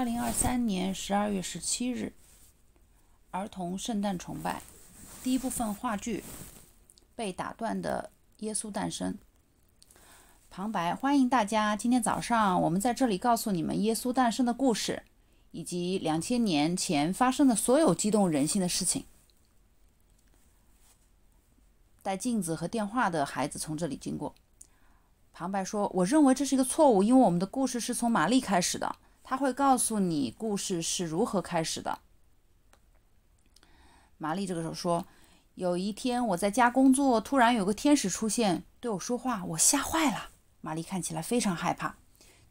二零二三年十二月十七日，《儿童圣诞崇拜》第一部分话剧《被打断的耶稣诞生》旁白：欢迎大家，今天早上我们在这里告诉你们耶稣诞生的故事，以及两千年前发生的所有激动人心的事情。带镜子和电话的孩子从这里经过。旁白说：“我认为这是一个错误，因为我们的故事是从玛丽开始的。”他会告诉你故事是如何开始的。玛丽这个时候说：“有一天我在家工作，突然有个天使出现对我说话，我吓坏了。玛丽看起来非常害怕。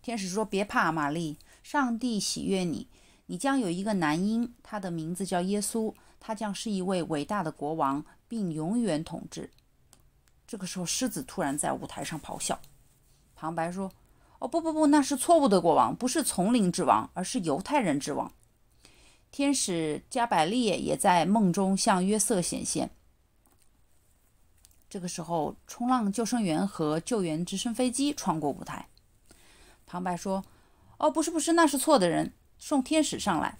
天使说：‘别怕，玛丽，上帝喜悦你，你将有一个男婴，他的名字叫耶稣，他将是一位伟大的国王，并永远统治。’”这个时候，狮子突然在舞台上咆哮。旁白说。哦不不不，那是错误的国王，不是丛林之王，而是犹太人之王。天使加百列也在梦中向约瑟显现。这个时候，冲浪救生员和救援直升飞机穿过舞台。旁白说：“哦，不是不是，那是错的人，送天使上来。”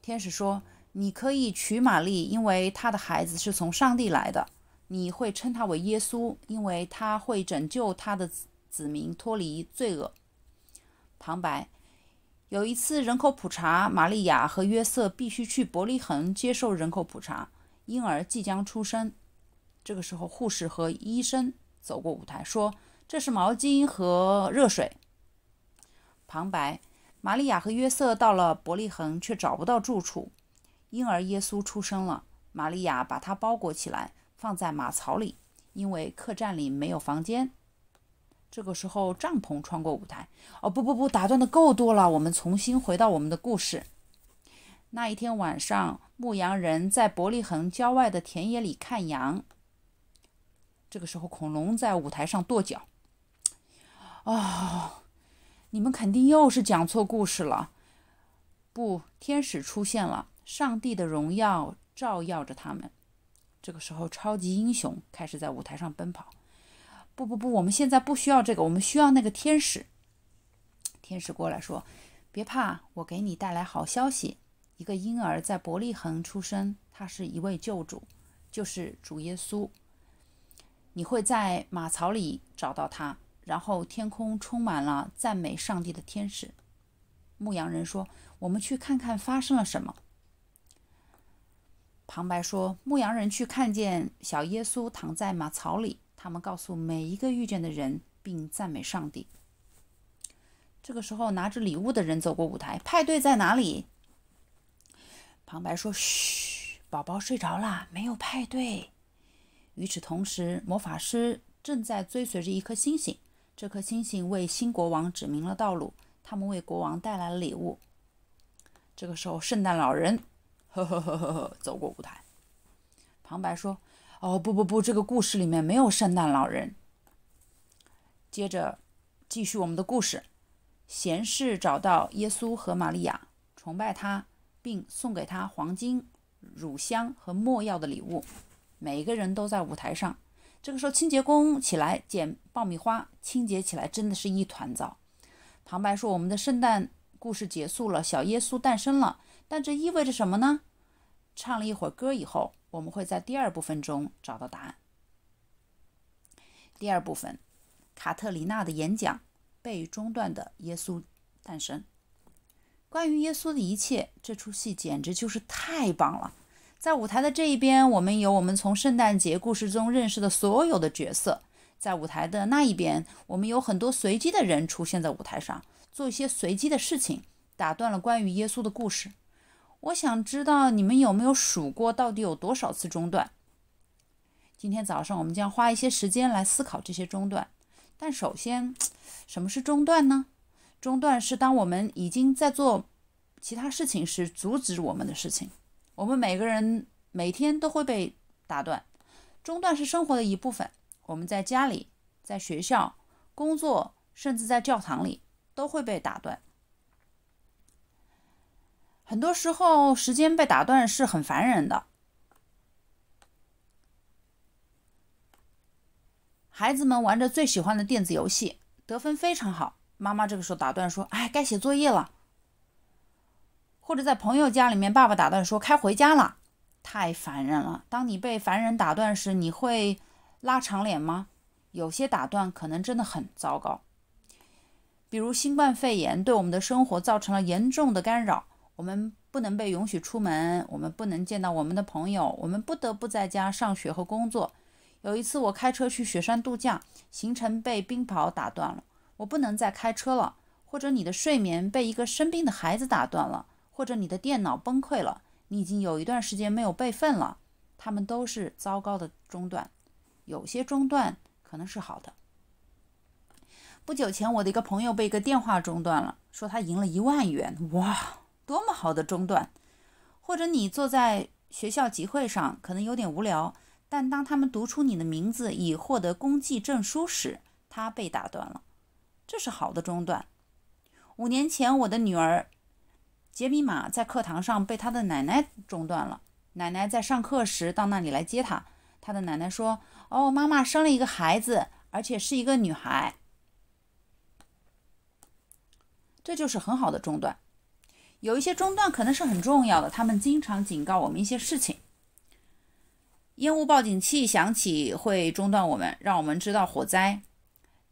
天使说：“你可以娶玛丽，因为她的孩子是从上帝来的。你会称他为耶稣，因为他会拯救他的。”子民脱离罪恶。旁白：有一次人口普查，玛利亚和约瑟必须去伯利恒接受人口普查。婴儿即将出生。这个时候，护士和医生走过舞台，说：“这是毛巾和热水。”旁白：玛利亚和约瑟到了伯利恒，却找不到住处。婴儿耶稣出生了，玛利亚把它包裹起来，放在马槽里，因为客栈里没有房间。这个时候，帐篷穿过舞台。哦，不不不，打断的够多了。我们重新回到我们的故事。那一天晚上，牧羊人在伯利恒郊外的田野里看羊。这个时候，恐龙在舞台上跺脚。啊，你们肯定又是讲错故事了。不，天使出现了，上帝的荣耀照耀着他们。这个时候，超级英雄开始在舞台上奔跑。不不不，我们现在不需要这个，我们需要那个天使。天使过来说：“别怕，我给你带来好消息，一个婴儿在伯利恒出生，他是一位救主，就是主耶稣。你会在马槽里找到他。”然后天空充满了赞美上帝的天使。牧羊人说：“我们去看看发生了什么。”旁白说：“牧羊人去看见小耶稣躺在马槽里。”他们告诉每一个遇见的人，并赞美上帝。这个时候，拿着礼物的人走过舞台。派对在哪里？旁白说：“嘘，宝宝睡着啦，没有派对。”与此同时，魔法师正在追随着一颗星星，这颗星星为新国王指明了道路。他们为国王带来了礼物。这个时候，圣诞老人呵呵呵呵呵走过舞台。旁白说。哦不不不，这个故事里面没有圣诞老人。接着，继续我们的故事。贤士找到耶稣和玛利亚，崇拜他，并送给他黄金、乳香和墨药的礼物。每个人都在舞台上。这个时候，清洁工起来捡爆米花，清洁起来真的是一团糟。旁白说：“我们的圣诞故事结束了，小耶稣诞生了。但这意味着什么呢？”唱了一会儿歌以后。我们会在第二部分中找到答案。第二部分，卡特里娜的演讲被中断的耶稣诞生。关于耶稣的一切，这出戏简直就是太棒了！在舞台的这一边，我们有我们从圣诞节故事中认识的所有的角色；在舞台的那一边，我们有很多随机的人出现在舞台上，做一些随机的事情，打断了关于耶稣的故事。我想知道你们有没有数过到底有多少次中断。今天早上我们将花一些时间来思考这些中断。但首先，什么是中断呢？中断是当我们已经在做其他事情时阻止我们的事情。我们每个人每天都会被打断，中断是生活的一部分。我们在家里、在学校、工作，甚至在教堂里都会被打断。很多时候，时间被打断是很烦人的。孩子们玩着最喜欢的电子游戏，得分非常好。妈妈这个时候打断说：“哎，该写作业了。”或者在朋友家里面，爸爸打断说：“该回家了。”太烦人了。当你被烦人打断时，你会拉长脸吗？有些打断可能真的很糟糕，比如新冠肺炎对我们的生活造成了严重的干扰。我们不能被允许出门，我们不能见到我们的朋友，我们不得不在家上学和工作。有一次，我开车去雪山度假，行程被冰雹打断了。我不能再开车了。或者你的睡眠被一个生病的孩子打断了，或者你的电脑崩溃了，你已经有一段时间没有备份了。他们都是糟糕的中断。有些中断可能是好的。不久前，我的一个朋友被一个电话中断了，说他赢了一万元。哇！多么好的中断！或者你坐在学校集会上，可能有点无聊，但当他们读出你的名字以获得功绩证书时，他被打断了。这是好的中断。五年前，我的女儿杰米玛在课堂上被她的奶奶中断了。奶奶在上课时到那里来接她。她的奶奶说：“哦，妈妈生了一个孩子，而且是一个女孩。”这就是很好的中断。有一些中断可能是很重要的，他们经常警告我们一些事情。烟雾报警器响起会中断我们，让我们知道火灾。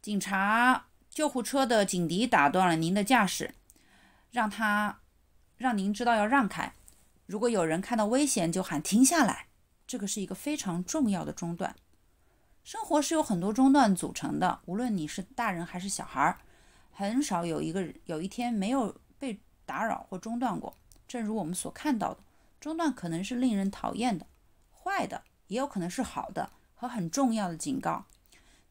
警察、救护车的警笛打断了您的驾驶，让他让您知道要让开。如果有人看到危险就喊停下来，这个是一个非常重要的中断。生活是由很多中断组成的，无论你是大人还是小孩，很少有一个有一天没有。打扰或中断过，正如我们所看到的，中断可能是令人讨厌的、坏的，也有可能是好的和很重要的警告。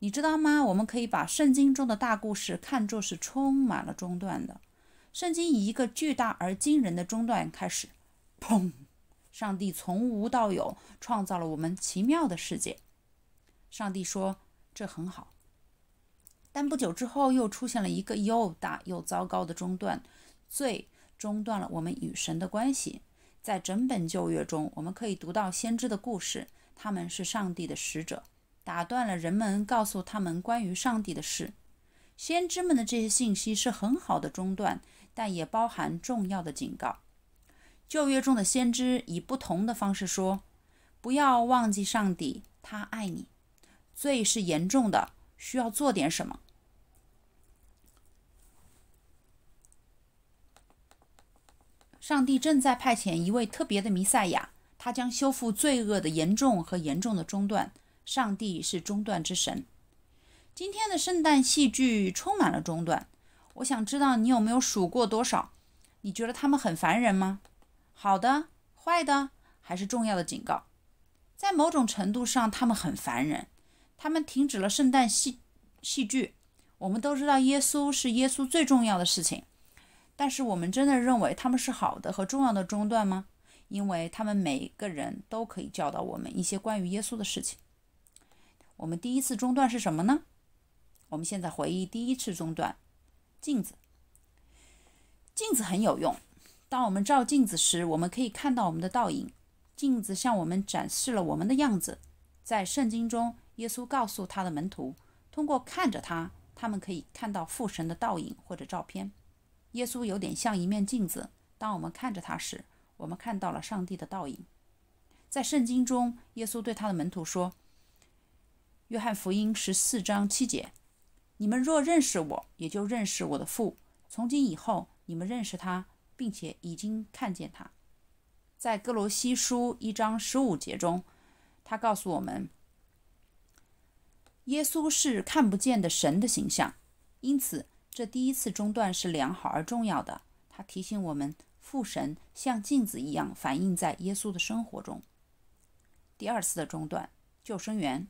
你知道吗？我们可以把圣经中的大故事看作是充满了中断的。圣经以一个巨大而惊人的中断开始：砰！上帝从无到有创造了我们奇妙的世界。上帝说：“这很好。”但不久之后，又出现了一个又大又糟糕的中断。罪中断了我们与神的关系。在整本旧约中，我们可以读到先知的故事，他们是上帝的使者，打断了人们告诉他们关于上帝的事。先知们的这些信息是很好的中断，但也包含重要的警告。旧约中的先知以不同的方式说：“不要忘记上帝，他爱你。”罪是严重的，需要做点什么。上帝正在派遣一位特别的弥赛亚，他将修复罪恶的严重和严重的中断。上帝是中断之神。今天的圣诞戏剧充满了中断。我想知道你有没有数过多少？你觉得他们很烦人吗？好的、坏的，还是重要的警告？在某种程度上，他们很烦人。他们停止了圣诞戏戏剧。我们都知道，耶稣是耶稣最重要的事情。但是我们真的认为他们是好的和重要的中断吗？因为他们每个人都可以教导我们一些关于耶稣的事情。我们第一次中断是什么呢？我们现在回忆第一次中断，镜子。镜子很有用，当我们照镜子时，我们可以看到我们的倒影。镜子向我们展示了我们的样子。在圣经中，耶稣告诉他的门徒，通过看着他，他们可以看到父神的倒影或者照片。耶稣有点像一面镜子，当我们看着他时，我们看到了上帝的倒影。在圣经中，耶稣对他的门徒说：“约翰福音十四章七节，你们若认识我，也就认识我的父。从今以后，你们认识他，并且已经看见他。”在哥罗西书一章十五节中，他告诉我们，耶稣是看不见的神的形象，因此。这第一次中断是良好而重要的，它提醒我们父神像镜子一样反映在耶稣的生活中。第二次的中断，救生员。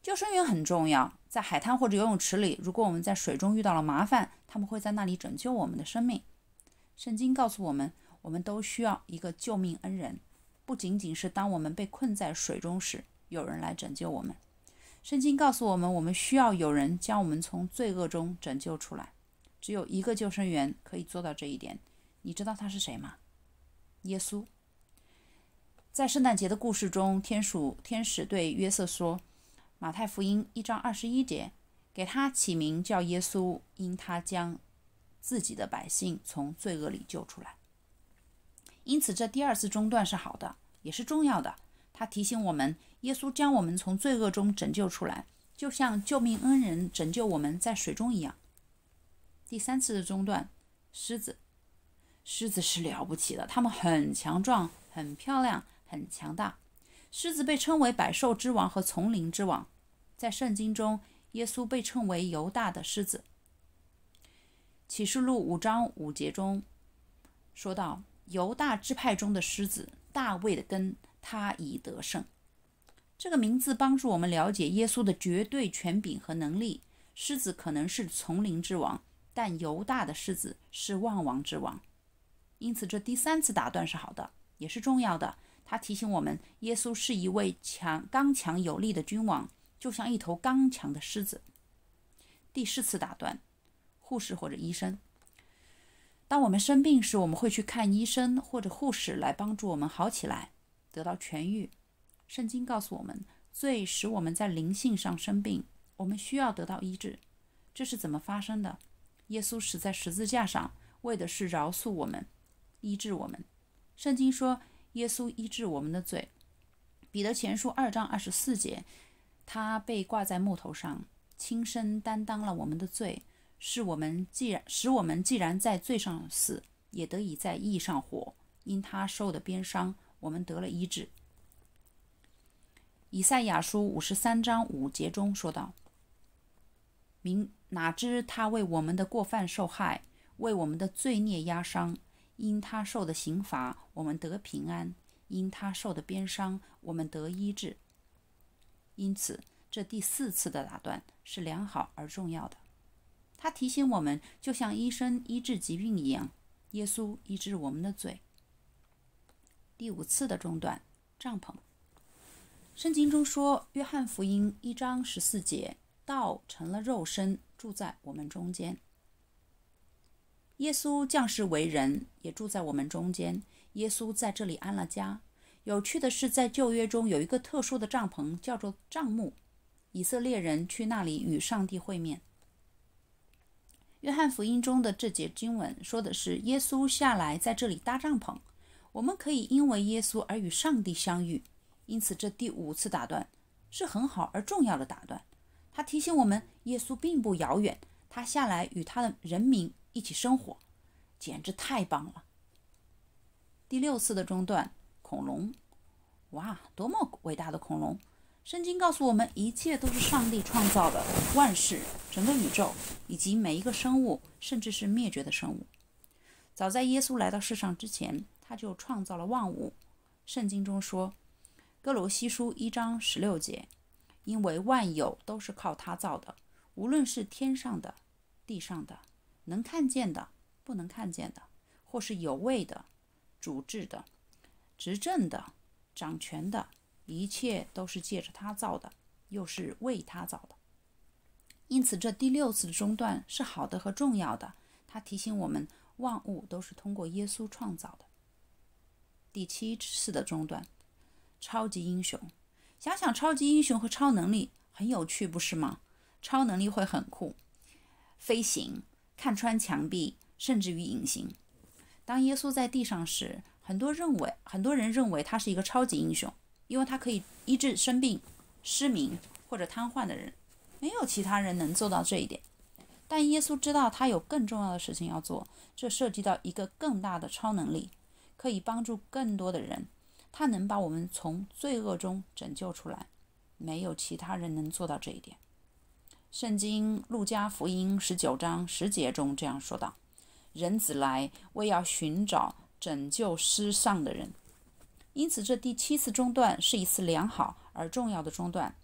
救生员很重要，在海滩或者游泳池里，如果我们在水中遇到了麻烦，他们会在那里拯救我们的生命。圣经告诉我们，我们都需要一个救命恩人，不仅仅是当我们被困在水中时有人来拯救我们。圣经告诉我们，我们需要有人将我们从罪恶中拯救出来。只有一个救生员可以做到这一点。你知道他是谁吗？耶稣。在圣诞节的故事中，天使天使对约瑟说，《马太福音》一章二十一节，给他起名叫耶稣，因他将自己的百姓从罪恶里救出来。因此，这第二次中断是好的，也是重要的。他提醒我们。耶稣将我们从罪恶中拯救出来，就像救命恩人拯救我们在水中一样。第三次的中断，狮子。狮子是了不起的，它们很强壮、很漂亮、很强大。狮子被称为百兽之王和丛林之王。在圣经中，耶稣被称为犹大的狮子。启示录五章五节中说到：“犹大支派中的狮子，大卫的根，他已得胜。”这个名字帮助我们了解耶稣的绝对权柄和能力。狮子可能是丛林之王，但犹大的狮子是万王之王。因此，这第三次打断是好的，也是重要的。它提醒我们，耶稣是一位强、刚强有力的君王，就像一头刚强的狮子。第四次打断，护士或者医生。当我们生病时，我们会去看医生或者护士来帮助我们好起来，得到痊愈。圣经告诉我们，罪使我们在灵性上生病，我们需要得到医治。这是怎么发生的？耶稣死在十字架上，为的是饶恕我们，医治我们。圣经说，耶稣医治我们的罪。彼得前书二章二十四节，他被挂在木头上，亲身担当了我们的罪，使我们既然在罪上死，也得以在义上活。因他受的鞭伤，我们得了医治。以赛亚书五十三章五节中说道：“明哪知他为我们的过犯受害，为我们的罪孽压伤；因他受的刑罚，我们得平安；因他受的鞭伤，我们得医治。”因此，这第四次的打断是良好而重要的。他提醒我们，就像医生医治疾病一样，耶稣医治我们的罪。第五次的中断，帐篷。圣经中说，《约翰福音》一章十四节：“道成了肉身，住在我们中间，耶稣降世为人，也住在我们中间。耶稣在这里安了家。”有趣的是，在旧约中有一个特殊的帐篷，叫做“帐幕”，以色列人去那里与上帝会面。《约翰福音》中的这节经文说的是耶稣下来在这里搭帐篷，我们可以因为耶稣而与上帝相遇。因此，这第五次打断是很好而重要的打断。他提醒我们，耶稣并不遥远，他下来与他的人民一起生活，简直太棒了。第六次的中断，恐龙，哇，多么伟大的恐龙！圣经告诉我们，一切都是上帝创造的，万事、整个宇宙以及每一个生物，甚至是灭绝的生物。早在耶稣来到世上之前，他就创造了万物。圣经中说。哥罗西书一章十六节，因为万有都是靠他造的，无论是天上的、地上的，能看见的、不能看见的，或是有位的、主治的、执政的、掌权的，一切都是借着他造的，又是为他造的。因此，这第六次的中断是好的和重要的，它提醒我们万物都是通过耶稣创造的。第七次的中断。超级英雄，想想超级英雄和超能力很有趣，不是吗？超能力会很酷，飞行、看穿墙壁，甚至于隐形。当耶稣在地上时，很多认为很多人认为他是一个超级英雄，因为他可以医治生病、失明或者瘫痪的人，没有其他人能做到这一点。但耶稣知道他有更重要的事情要做，这涉及到一个更大的超能力，可以帮助更多的人。他能把我们从罪恶中拯救出来，没有其他人能做到这一点。圣经路加福音十九章十节中这样说道：“人子来，为要寻找拯救失丧的人。”因此，这第七次中断是一次良好而重要的中断。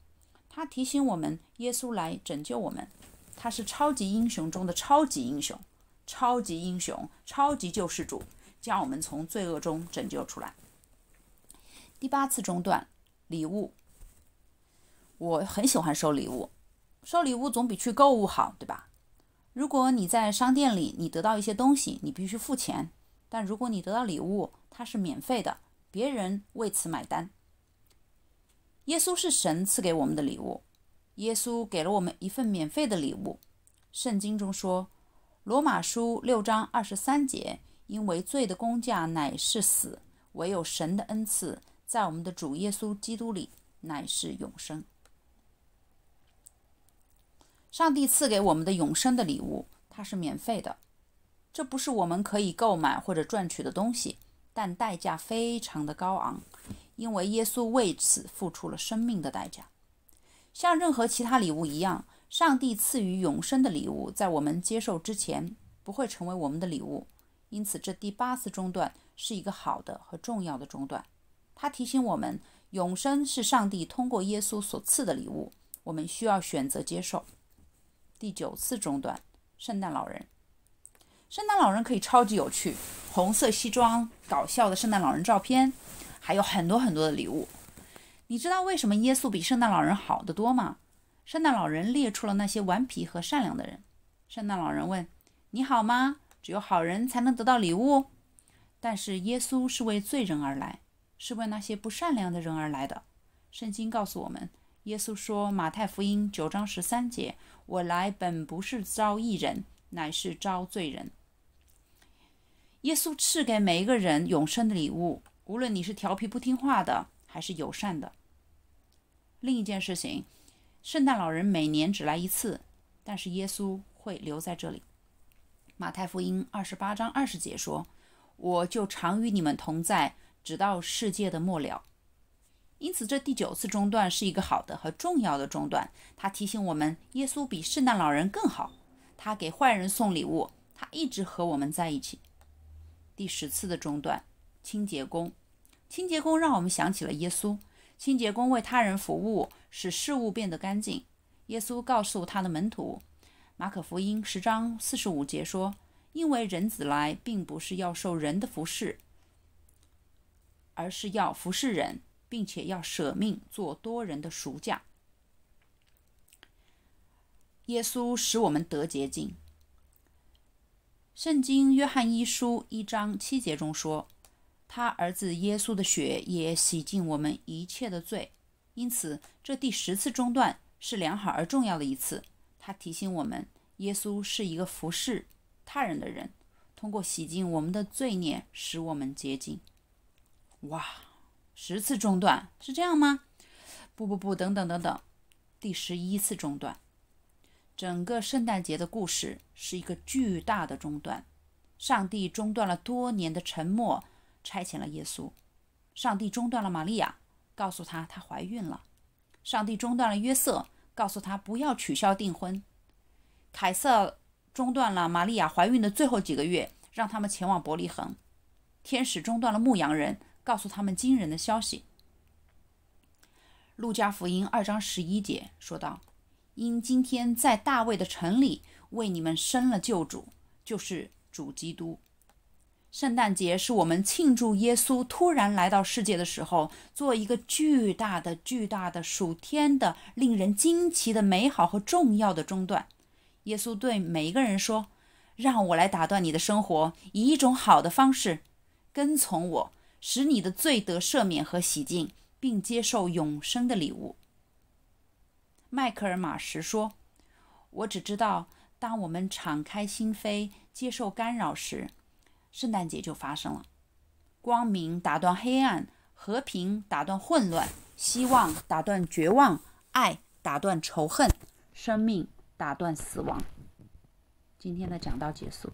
他提醒我们，耶稣来拯救我们，他是超级英雄中的超级英雄，超级英雄，超级救世主，将我们从罪恶中拯救出来。第八次中断，礼物。我很喜欢收礼物，收礼物总比去购物好，对吧？如果你在商店里，你得到一些东西，你必须付钱；但如果你得到礼物，它是免费的，别人为此买单。耶稣是神赐给我们的礼物，耶稣给了我们一份免费的礼物。圣经中说，《罗马书》六章二十三节：“因为罪的工价乃是死，唯有神的恩赐。”在我们的主耶稣基督里，乃是永生。上帝赐给我们的永生的礼物，它是免费的，这不是我们可以购买或者赚取的东西。但代价非常的高昂，因为耶稣为此付出了生命的代价。像任何其他礼物一样，上帝赐予永生的礼物，在我们接受之前不会成为我们的礼物。因此，这第八次中断是一个好的和重要的中断。他提醒我们，永生是上帝通过耶稣所赐的礼物，我们需要选择接受。第九次中断，圣诞老人，圣诞老人可以超级有趣，红色西装，搞笑的圣诞老人照片，还有很多很多的礼物。你知道为什么耶稣比圣诞老人好得多吗？圣诞老人列出了那些顽皮和善良的人。圣诞老人问：“你好吗？”只有好人才能得到礼物。但是耶稣是为罪人而来。是为那些不善良的人而来的。圣经告诉我们，耶稣说《马太福音》九章十三节：“我来本不是招义人，乃是招罪人。”耶稣赐给每一个人永生的礼物，无论你是调皮不听话的，还是友善的。另一件事情，圣诞老人每年只来一次，但是耶稣会留在这里。《马太福音》二十八章二十节说：“我就常与你们同在。”直到世界的末了，因此这第九次中断是一个好的和重要的中断。它提醒我们，耶稣比圣诞老人更好。他给坏人送礼物，他一直和我们在一起。第十次的中断，清洁工。清洁工让我们想起了耶稣。清洁工为他人服务，使事物变得干净。耶稣告诉他的门徒，《马可福音》十章四十五节说：“因为人子来，并不是要受人的服侍。”而是要服侍人，并且要舍命做多人的赎价。耶稣使我们得洁净。圣经约翰一书一章七节中说：“他儿子耶稣的血也洗净我们一切的罪。”因此，这第十次中断是良好而重要的一次。他提醒我们，耶稣是一个服侍他人的人，通过洗净我们的罪孽，使我们洁净。哇，十次中断是这样吗？不不不，等等等等，第十一次中断，整个圣诞节的故事是一个巨大的中断。上帝中断了多年的沉默，差遣了耶稣。上帝中断了玛利亚，告诉她她怀孕了。上帝中断了约瑟，告诉他不要取消订婚。凯瑟中断了玛利亚怀孕的最后几个月，让他们前往伯利恒。天使中断了牧羊人。告诉他们惊人的消息。路加福音二章十一节说道：“因今天在大卫的城里为你们生了救主，就是主基督。”圣诞节是我们庆祝耶稣突然来到世界的时候，做一个巨大的、巨大的、数天的、令人惊奇的美好和重要的中断。耶稣对每一个人说：“让我来打断你的生活，以一种好的方式跟从我。”使你的罪得赦免和洗净，并接受永生的礼物。”迈克尔·马什说：“我只知道，当我们敞开心扉接受干扰时，圣诞节就发生了。光明打断黑暗，和平打断混乱，希望打断绝望，爱打断仇恨，生命打断死亡。”今天的讲道结束。